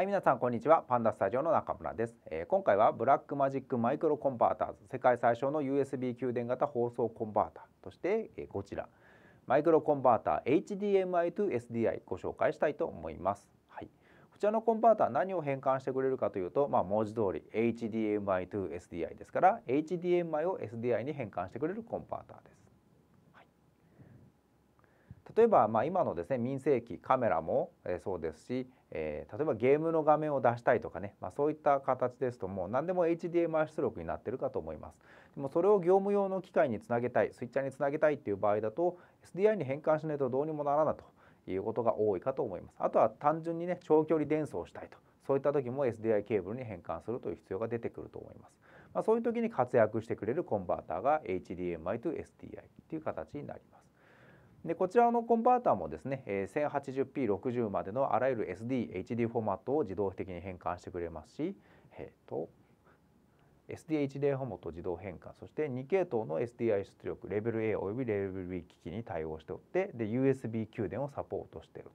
はい皆さんこんにちはパンダスタジオの中村です、えー、今回はブラックマジックマイクロコンバーターズ世界最小の USB 給電型放送コンバーターとして、えー、こちらマイクロコンバーター HDMI to SDI ご紹介したいと思います、はい、こちらのコンバーター何を変換してくれるかというと、まあ、文字通り HDMI to SDI ですから HDMI を SDI に変換してくれるコンバーターです例えば、まあ、今のですね民生機カメラも、えそうですし、えー、例えばゲームの画面を出したいとかね、まあ、そういった形ですともう何でも HDMI 出力になってるかと思いますでもそれを業務用の機械につなげたいスイッチャーにつなげたいっていう場合だと SDI に変換しないとどうにもならないということが多いかと思いますあとは単純にね長距離伝送したいとそういった時も SDI ケーブルに変換するという必要が出てくると思います、まあ、そういう時に活躍してくれるコンバーターが HDMI と SDI という形になりますでこちらのコンバーターもですね 1080p60 までのあらゆる SDHD フォーマットを自動的に変換してくれますし、えーと、SDHD フォーマット自動変換そして2系統の SDI 出力レベル A およびレベル B 機器に対応しておってで USB 給電をサポートしている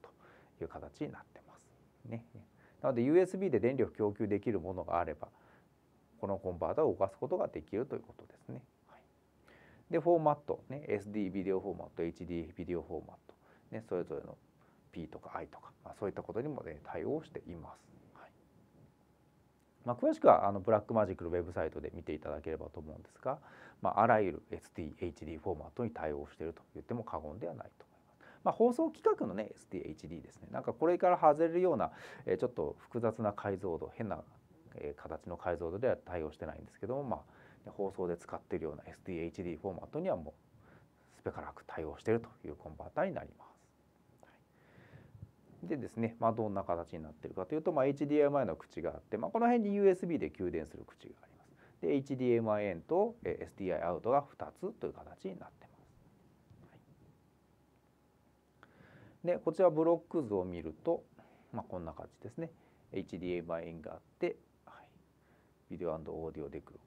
という形になってます。ね、なので USB で電力供給できるものがあればこのコンバーターを動かすことができるということですね。でフォーマット、ね、SD ビデオフォーマット HD ビデオフォーマット、ね、それぞれの P とか I とか、まあ、そういったことにも、ね、対応しています。はいまあ、詳しくはあのブラックマジックのウェブサイトで見ていただければと思うんですが、まあ、あらゆる SD、HD フォーマットに対応していると言っても過言ではないと思います。まあ、放送規格のね SDHD ですねなんかこれから外れるような、えちょっと複雑な解像度変な形の解像度では対応してないんですけども、まあ、放送で使っているような SDHD フォーマットにはもうスペからく対応しているというコンバーターになります。でですね、まあ、どんな形になっているかというと、まあ、HDMI の口があって、まあ、この辺に USB で給電する口があります。で HDMI 円と SDI アウトが2つという形になってます。でこちらブロック図を見ると、まあ、こんな感じですね。HDMI 円があって、はい、ビデオオーディオデック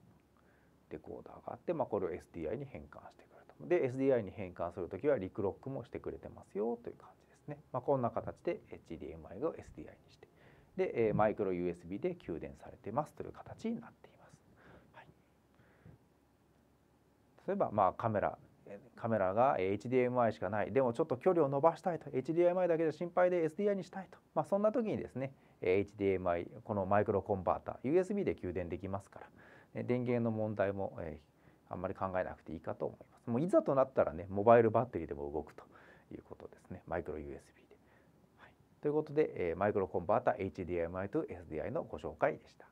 レコーダーがあって、まあ、これを SDI に変換してくると。で SDI に変換する時はリクロックもしてくれてますよという感じですね。まあ、こんな形で HDMI を SDI にしてで、えマイクロ USB で給電されてますという形になっています。はい、例えば、まあ、カメラカメラが HDMI しかないでもちょっと距離を伸ばしたいと HDMI だけじゃ心配で SDI にしたいと、まあ、そんな時にですね HDMI このマイクロコンバータ USB で給電できますから電源の問題も、あんまり考えなくていいかと思います。もういざとなったらねモバイルバッテリーでも動くということですねマイクロ USB で、はい。ということで、えマイクロコンバータ HDMI と SDI のご紹介でした。